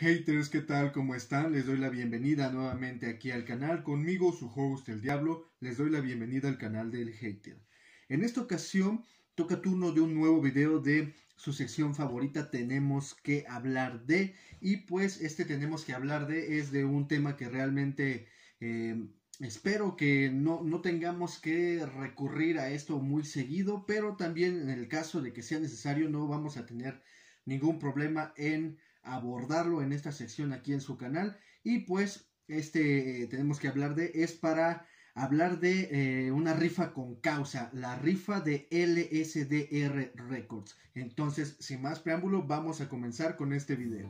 Haters, ¿qué tal? ¿Cómo están? Les doy la bienvenida nuevamente aquí al canal. Conmigo, su host, el Diablo, les doy la bienvenida al canal del Hater. En esta ocasión, toca turno de un nuevo video de su sección favorita, Tenemos que hablar de. Y pues, este Tenemos que hablar de es de un tema que realmente em, espero que no tengamos que recurrir a esto muy seguido, pero también en el caso de que sea necesario, no vamos a tener ningún problema en abordarlo en esta sección aquí en su canal. Y pues este eh, tenemos que hablar de, es para hablar de eh, una rifa con causa, la rifa de LSDR Records. Entonces, sin más preámbulo, vamos a comenzar con este video.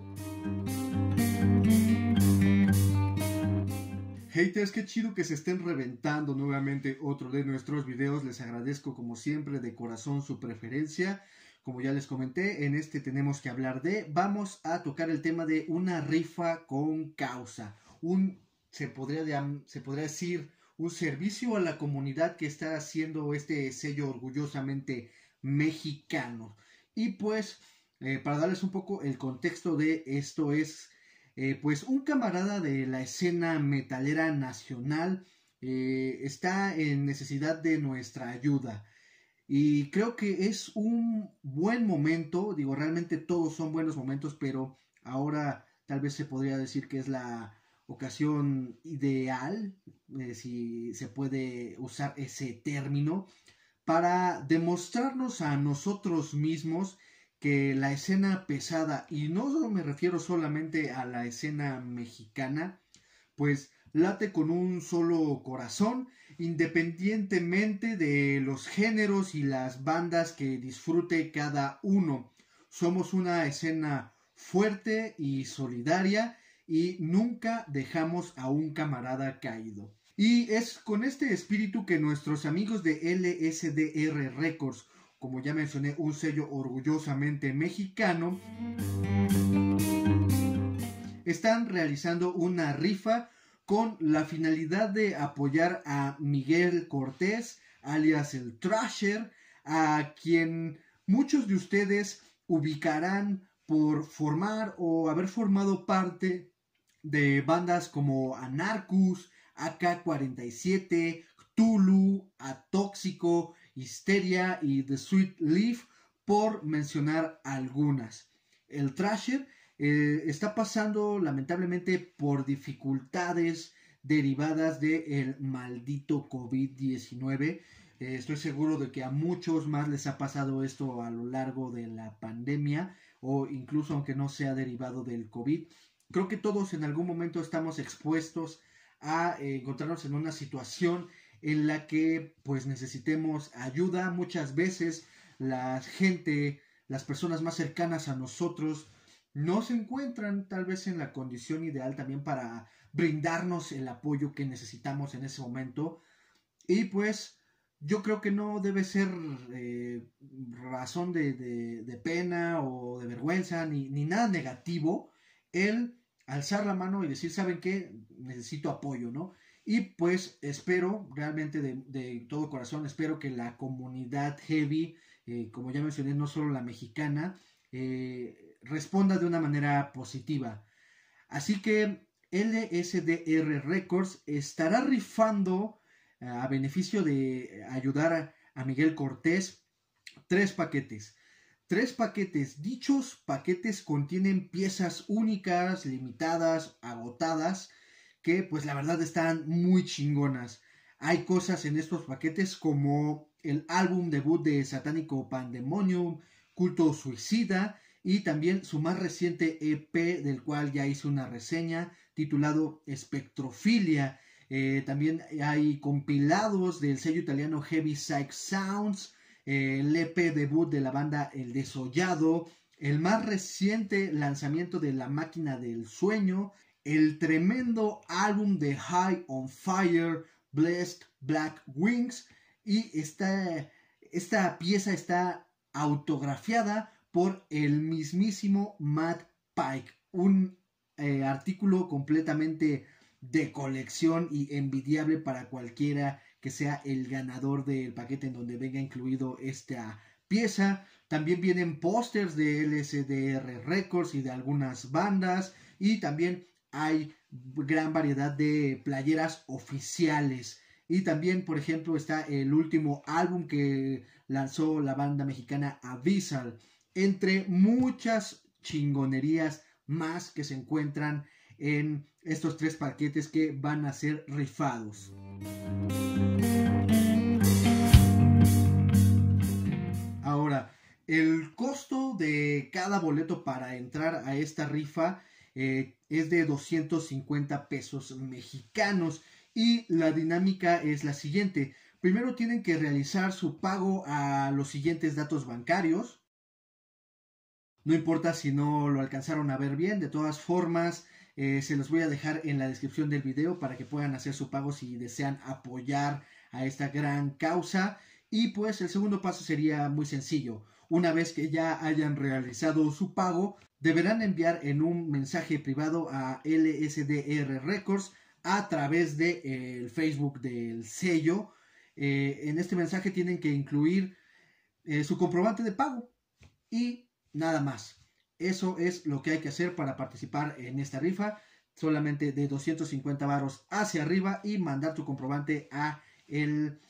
Haters, que chido que se estén reventando nuevamente otro de nuestros videos. Les agradezco como siempre de corazón su preferencia. Como ya les comenté, en este tenemos que hablar de, vamos a tocar el tema de una rifa con causa, un, se podría, se podría decir, un servicio a la comunidad que está haciendo este sello orgullosamente mexicano. Y pues, eh, para darles un poco el contexto de esto es, eh, pues, un camarada de la escena metalera nacional eh, está en necesidad de nuestra ayuda. Y creo que es un buen momento, digo, realmente todos son buenos momentos, pero ahora tal vez se podría decir que es la ocasión ideal, eh, si se puede usar ese término, para demostrarnos a nosotros mismos que la escena pesada, y no me refiero solamente a la escena mexicana, pues late con un solo corazón, independientemente de los géneros y las bandas que disfrute cada uno. Somos una escena fuerte y solidaria y nunca dejamos a un camarada caído. Y es con este espíritu que nuestros amigos de LSDR Records, como ya mencioné, un sello orgullosamente mexicano, están realizando una rifa con la finalidad de apoyar a Miguel Cortés, alias el Trasher, a quien muchos de ustedes ubicarán por formar o haber formado parte de bandas como Anarchus, AK-47, Tulu, Atóxico, Histeria y The Sweet Leaf, por mencionar algunas. El Trasher eh, está pasando lamentablemente por dificultades derivadas del maldito COVID-19. Eh, estoy seguro de que a muchos más les ha pasado esto a lo largo de la pandemia o incluso aunque no sea derivado del COVID. Creo que todos en algún momento estamos expuestos a eh, encontrarnos en una situación en la que pues necesitemos ayuda. Muchas veces la gente, las personas más cercanas a nosotros, no se encuentran tal vez en la condición ideal también para brindarnos el apoyo que necesitamos en ese momento. Y pues yo creo que no debe ser eh, razón de, pena o de vergüenza ni, nada negativo el alzar la mano y decir, ¿saben qué? Necesito apoyo, ¿no? Y pues espero, realmente de, todo corazón, espero que la comunidad heavy, eh, como ya mencioné, no solo la mexicana, eh, responda de una manera positiva. Así que LSDR Records estará rifando eh, a beneficio de eh, ayudar a, a Miguel Cortés tres paquetes. Tres paquetes. Dichos paquetes contienen piezas únicas, limitadas, agotadas, que pues la verdad están muy chingonas. Hay cosas en estos paquetes como el álbum debut de Satánico Pandemonium, Culto Suicida, y también su más reciente EP del cual ya hice una reseña titulado Espectrofilia. Eh, también hay compilados del sello italiano Heavy Psych Sounds, eh, el EP debut de la banda El Desollado, el más reciente lanzamiento de La Máquina del Sueño, el tremendo álbum de High on Fire, Blessed Black Wings, y esta pieza está autografiada por el mismísimo Matt Pike. Un eh, artículo completamente de colección y envidiable para cualquiera que sea el ganador del paquete en donde venga incluido esta pieza. También vienen pósters de LSDR Records y de algunas bandas. Y también hay gran variedad de playeras oficiales. Y también, por ejemplo, está el último álbum que lanzó la banda mexicana Avisal entre muchas chingonerías más que se encuentran en estos tres paquetes que van a ser rifados. Ahora, el costo de cada boleto para entrar a esta rifa eh, es de 250 pesos mexicanos y la dinámica es la siguiente. Primero tienen que realizar su pago a los siguientes datos bancarios. No importa si no lo alcanzaron a ver bien, de todas formas eh, se los voy a dejar en la descripción del video para que puedan hacer su pago si desean apoyar a esta gran causa. Y pues el segundo paso sería muy sencillo. Una vez que ya hayan realizado su pago, deberán enviar en un mensaje privado a LSDR Records a través del de, eh, el Facebook del sello. Eh, en este mensaje tienen que incluir su comprobante de pago y Nada más. Eso es lo que hay que hacer para participar en esta rifa. Solamente de 250 varos hacia arriba y mandar tu comprobante a el,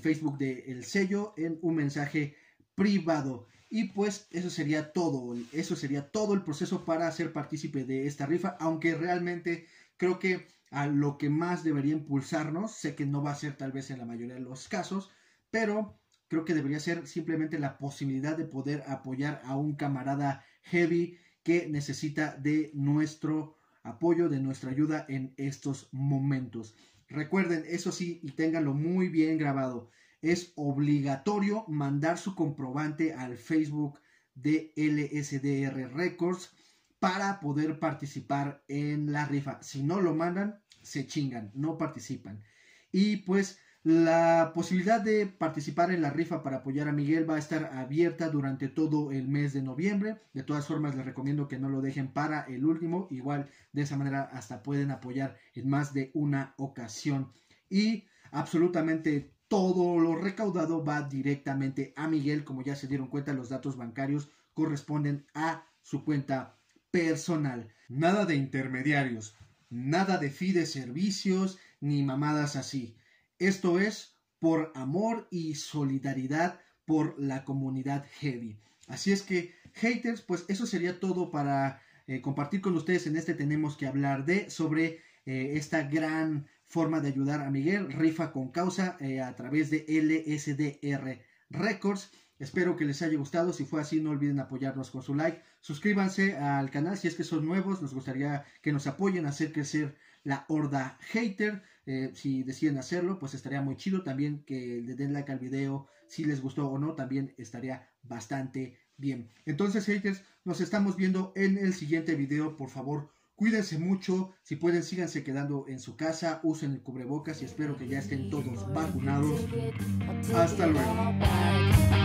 Facebook del sello en un mensaje privado. Y pues eso sería todo. Eso sería todo el proceso para ser partícipe de esta rifa. Aunque realmente creo que a lo que más debería impulsarnos, sé que no va a ser tal vez en la mayoría de los casos, pero creo que debería ser simplemente la posibilidad de poder apoyar a un camarada heavy que necesita de nuestro apoyo, de nuestra ayuda en estos momentos. Recuerden, eso sí, y ténganlo muy bien grabado, es obligatorio mandar su comprobante al Facebook de LSDR Records para poder participar en la rifa. Si no lo mandan, se chingan, no participan. Y pues la posibilidad de participar en la rifa para apoyar a Miguel va a estar abierta durante todo el mes de noviembre. De todas formas, les recomiendo que no lo dejen para el último. Igual, de esa manera, hasta pueden apoyar en más de una ocasión. Y absolutamente todo lo recaudado va directamente a Miguel. Como ya se dieron cuenta, los datos bancarios corresponden a su cuenta personal. Nada de intermediarios, nada de fideservicios servicios ni mamadas así. Esto es por amor y solidaridad por la comunidad Heavy. Así es que, haters, pues eso sería todo para eh, compartir con ustedes en este Tenemos que hablar de sobre eh, esta gran forma de ayudar a Miguel, rifa con causa eh, a través de LSDR Records. Espero que les haya gustado. Si fue así, no olviden apoyarnos con su like. Suscríbanse al canal si es que son nuevos. Nos gustaría que nos apoyen a hacer crecer la horda hater. Eh, si deciden hacerlo, pues estaría muy chido también que le den like al video, si les gustó o no, también estaría bastante bien. Entonces, haters, nos estamos viendo en el siguiente video, por favor. Cuídense mucho, si pueden síganse quedando en su casa, usen el cubrebocas y espero que ya estén todos vacunados. Hasta luego.